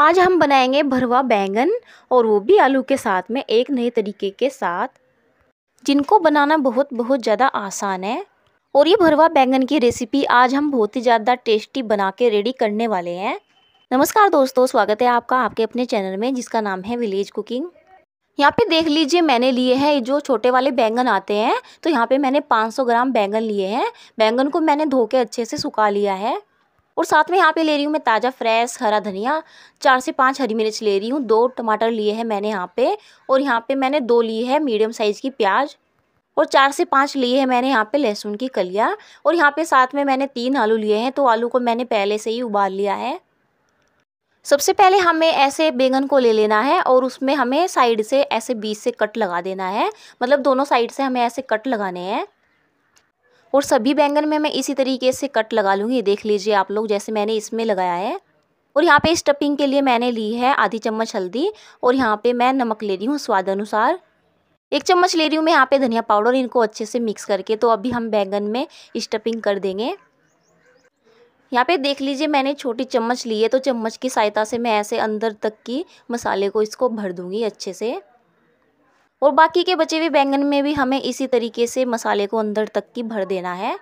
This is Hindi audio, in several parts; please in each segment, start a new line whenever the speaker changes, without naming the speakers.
आज हम बनाएंगे भरवा बैंगन और वो भी आलू के साथ में एक नए तरीके के साथ जिनको बनाना बहुत बहुत ज़्यादा आसान है और ये भरवा बैंगन की रेसिपी आज हम बहुत ही ज़्यादा टेस्टी बना के रेडी करने वाले हैं नमस्कार दोस्तों स्वागत है आपका आपके अपने चैनल में जिसका नाम है विलेज कुकिंग यहाँ पे देख लीजिए मैंने लिए हैं जो छोटे वाले बैंगन आते हैं तो यहाँ पे मैंने 500 ग्राम बैंगन लिए हैं बैंगन को मैंने धो के अच्छे से सुखा लिया है और साथ में यहाँ पे ले रही हूँ मैं ताज़ा फ्रेश हरा धनिया चार से पाँच हरी मिर्च ले रही हूँ दो टमाटर लिए हैं मैंने यहाँ पे और यहाँ पे मैंने दो लिए हैं मीडियम साइज़ की प्याज और चार से पाँच लिए हैं मैंने यहाँ पे लहसुन की कलियाँ और यहाँ पे साथ में मैंने तीन आलू लिए हैं तो आलू को मैंने पहले से ही उबाल लिया है सबसे पहले हमें ऐसे बैंगन को ले लेना है और उसमें हमें साइड से ऐसे बीज से कट लगा देना है मतलब दोनों साइड से हमें ऐसे कट लगाने हैं और सभी बैंगन में मैं इसी तरीके से कट लगा लूँगी देख लीजिए आप लोग जैसे मैंने इसमें लगाया है और यहाँ पे स्टफिंग के लिए मैंने ली है आधी चम्मच हल्दी और यहाँ पे मैं नमक ले रही हूँ स्वाद अनुसार एक चम्मच ले रही हूँ मैं यहाँ पे धनिया पाउडर इनको अच्छे से मिक्स करके तो अभी हम बैंगन में स्टफिंग कर देंगे यहाँ पे देख लीजिए मैंने छोटी चम्मच ली है तो चम्मच की सहायता से मैं ऐसे अंदर तक की मसाले को इसको भर दूँगी अच्छे से और बाकी के बचे हुए बैंगन में भी हमें इसी तरीके से मसाले को अंदर तक की भर देना है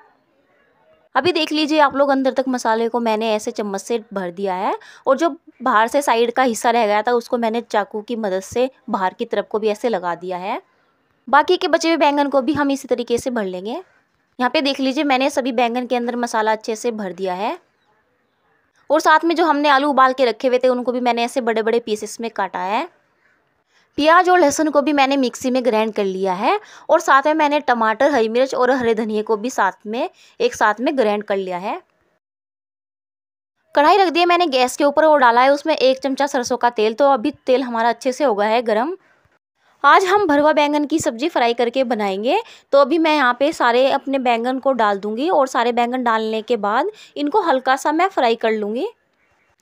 अभी देख लीजिए आप लोग अंदर तक मसाले को मैंने ऐसे चम्मच से भर दिया है और जो बाहर से साइड का हिस्सा रह गया था उसको मैंने चाकू की मदद से बाहर की तरफ को भी ऐसे लगा दिया है बाकी के बचे हुए बैंगन को भी हम इसी तरीके से भर लेंगे यहाँ पे देख लीजिए मैंने सभी बैंगन के अंदर मसाला अच्छे से भर दिया है और साथ में जो हमने आलू उबाल के रखे हुए थे उनको भी मैंने ऐसे बड़े बड़े पीसेस में काटा है प्याज और लहसुन को भी मैंने मिक्सी में ग्राइंड कर लिया है और साथ में मैंने टमाटर हरी मिर्च और हरे धनिए को भी साथ में एक साथ में ग्राइंड कर लिया है कढ़ाई रख दिया मैंने गैस के ऊपर और डाला है उसमें एक चमचा सरसों का तेल तो अभी तेल हमारा अच्छे से हो गया है गर्म आज हम भरवा बैंगन की सब्ज़ी फ्राई करके बनाएंगे तो अभी मैं यहाँ पे सारे अपने बैंगन को डाल दूँगी और सारे बैंगन डालने के बाद इनको हल्का सा मैं फ्राई कर लूँगी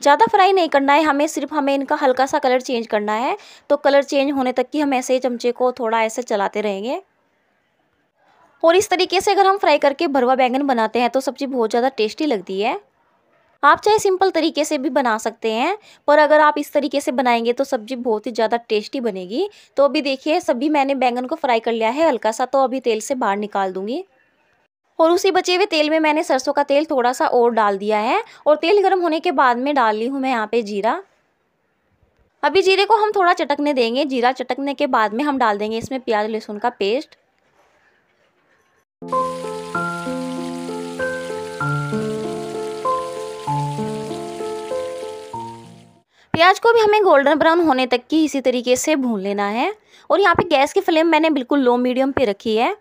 ज़्यादा फ्राई नहीं करना है हमें सिर्फ हमें इनका हल्का सा कलर चेंज करना है तो कलर चेंज होने तक कि हम ऐसे ही चमचे को थोड़ा ऐसे चलाते रहेंगे और इस तरीके से अगर हम फ्राई करके भरवा बैंगन बनाते हैं तो सब्ज़ी बहुत ज़्यादा टेस्टी लगती है आप चाहे सिंपल तरीके से भी बना सकते हैं पर अगर आप इस तरीके से बनाएंगे तो सब्ज़ी बहुत ही ज़्यादा टेस्टी बनेगी तो अभी देखिए सभी मैंने बैंगन को फ्राई कर लिया है हल्का सा तो अभी तेल से बाहर निकाल दूँगी और उसी बचे हुए तेल में मैंने सरसों का तेल थोड़ा सा और डाल दिया है और तेल गर्म होने के बाद में डाल ली हूँ मैं यहाँ पे जीरा अभी जीरे को हम थोड़ा चटकने देंगे जीरा चटकने के बाद में हम डाल देंगे इसमें प्याज लहसुन का पेस्ट प्याज को भी हमें गोल्डन ब्राउन होने तक की इसी तरीके से भून लेना है और यहाँ पे गैस की फ्लेम मैंने बिल्कुल लो मीडियम पे रखी है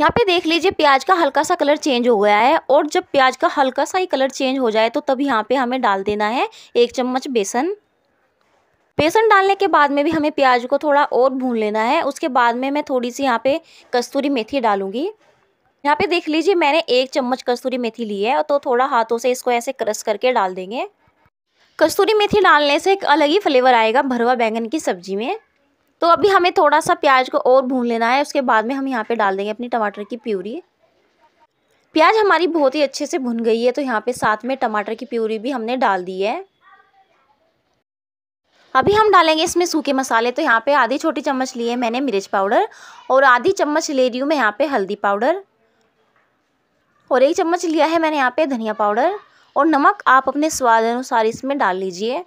यहाँ पे देख लीजिए प्याज का हल्का सा कलर चेंज हो गया है और जब प्याज का हल्का सा ही कलर चेंज हो जाए तो तब यहाँ पे हमें डाल देना है एक चम्मच बेसन बेसन डालने के बाद में भी हमें प्याज को थोड़ा और भून लेना है उसके बाद में मैं थोड़ी सी यहाँ पे कस्तूरी मेथी डालूंगी यहाँ पे देख लीजिए मैंने एक चम्मच कस्तूरी मेथी ली है तो थोड़ा हाथों से इसको ऐसे क्रश करके डाल देंगे कस्तूरी मेथी डालने से एक अलग ही फ्लेवर आएगा भरवा बैंगन की सब्जी में तो अभी हमें थोड़ा सा प्याज को और भून लेना है उसके बाद में हम यहाँ पे डाल देंगे अपनी टमाटर की प्यूरी प्याज हमारी बहुत ही अच्छे से भुन गई है तो यहाँ पे साथ में टमाटर की प्यूरी भी हमने डाल दी है अभी हम डालेंगे इसमें सूखे मसाले तो यहाँ पे आधी छोटी चम्मच लिए मैंने मिर्च पाउडर और आधी चम्मच ले रही हूँ मैं यहाँ पे हल्दी पाउडर और एक चम्मच लिया है मैंने यहाँ पे धनिया पाउडर और नमक आप अपने स्वाद अनुसार इसमें डाल लीजिए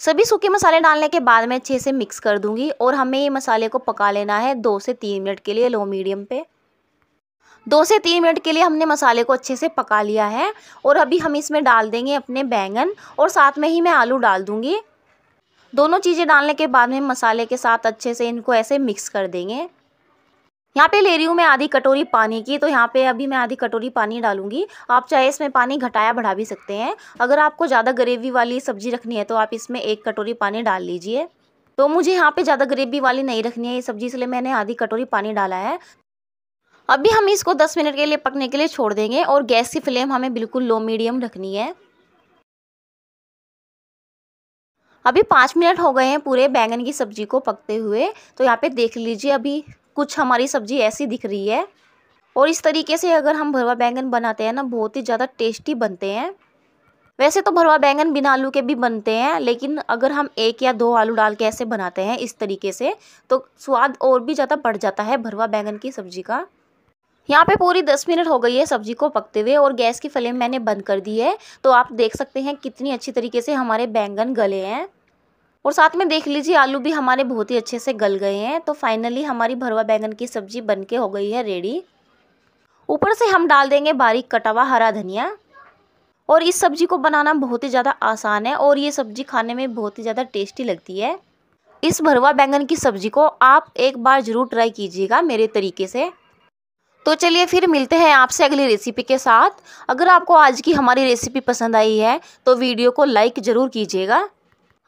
सभी सूखे मसाले डालने के बाद मैं अच्छे से मिक्स कर दूंगी और हमें ये मसाले को पका लेना है दो से तीन मिनट के लिए लो मीडियम पे दो से तीन मिनट के लिए हमने मसाले को अच्छे से पका लिया है और अभी हम इसमें डाल देंगे अपने बैंगन और साथ में ही मैं आलू डाल दूँगी दोनों चीज़ें डालने के बाद में मसाले के साथ अच्छे से इनको ऐसे मिक्स कर देंगे यहाँ पे ले रही हूँ मैं आधी कटोरी पानी की तो यहाँ पे अभी मैं आधी कटोरी पानी डालूंगी आप चाहे इसमें पानी घटाया बढ़ा भी सकते हैं अगर आपको ज़्यादा ग्रेवी वाली सब्जी रखनी है तो आप इसमें एक कटोरी पानी डाल लीजिए तो मुझे यहाँ पे ज़्यादा ग्रेवी वाली नहीं रखनी है ये सब्जी इसलिए मैंने आधी कटोरी पानी डाला है अभी हम इसको दस मिनट के लिए पकने के लिए छोड़ देंगे और गैस की फ्लेम हमें बिल्कुल लो मीडियम रखनी है अभी पाँच मिनट हो गए हैं पूरे बैंगन की सब्ज़ी को पकते हुए तो यहाँ पे देख लीजिए अभी कुछ हमारी सब्ज़ी ऐसी दिख रही है और इस तरीके से अगर हम भरवा बैंगन बनाते हैं ना बहुत ही ज़्यादा टेस्टी बनते हैं वैसे तो भरवा बैंगन बिना आलू के भी बनते हैं लेकिन अगर हम एक या दो आलू डाल के ऐसे बनाते हैं इस तरीके से तो स्वाद और भी ज़्यादा बढ़ जाता है भरवा बैंगन की सब्ज़ी का यहाँ पे पूरी दस मिनट हो गई है सब्जी को पकते हुए और गैस की फ्लेम मैंने बंद कर दी है तो आप देख सकते हैं कितनी अच्छी तरीके से हमारे बैंगन गले हैं और साथ में देख लीजिए आलू भी हमारे बहुत ही अच्छे से गल गए हैं तो फाइनली हमारी भरवा बैंगन की सब्जी के हो गई है रेडी ऊपर से हम डाल देंगे बारीक कटा हुआ हरा धनिया और इस सब्जी को बनाना बहुत ही ज़्यादा आसान है और ये सब्जी खाने में बहुत ही ज़्यादा टेस्टी लगती है इस भरवा बैंगन की सब्जी को आप एक बार ज़रूर ट्राई कीजिएगा मेरे तरीके से तो चलिए फिर मिलते हैं आपसे अगली रेसिपी के साथ अगर आपको आज की हमारी रेसिपी पसंद आई है तो वीडियो को लाइक ज़रूर कीजिएगा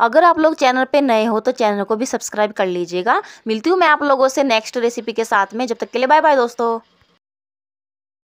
अगर आप लोग चैनल पे नए हो तो चैनल को भी सब्सक्राइब कर लीजिएगा मिलती हूँ मैं आप लोगों से नेक्स्ट रेसिपी के साथ में जब तक के लिए बाय बाय दोस्तों